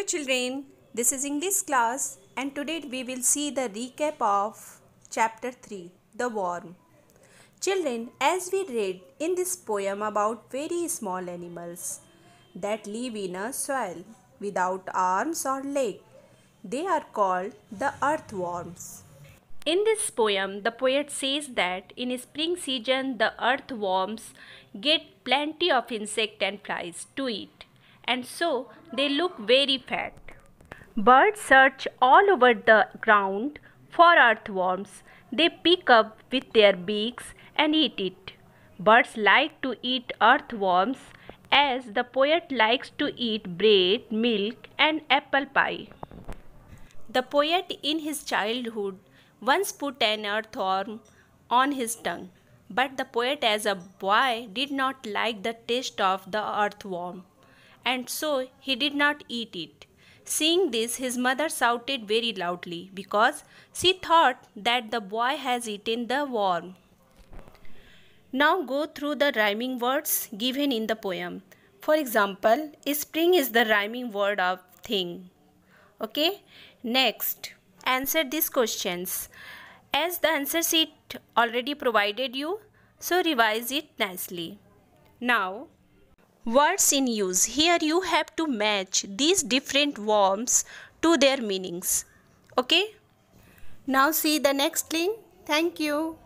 Hello children, this is English class and today we will see the recap of chapter 3, The Worm. Children, as we read in this poem about very small animals that live in a soil without arms or legs, they are called the earthworms. In this poem, the poet says that in spring season the earthworms get plenty of insect and flies to eat and so they look very fat. Birds search all over the ground for earthworms. They pick up with their beaks and eat it. Birds like to eat earthworms as the poet likes to eat bread, milk, and apple pie. The poet in his childhood once put an earthworm on his tongue, but the poet as a boy did not like the taste of the earthworm and so he did not eat it. Seeing this, his mother shouted very loudly because she thought that the boy has eaten the worm. Now go through the rhyming words given in the poem. For example, spring is the rhyming word of thing. Okay, next, answer these questions. As the answer sheet already provided you, so revise it nicely. Now, Words in use. Here you have to match these different words to their meanings. Okay? Now see the next link. Thank you.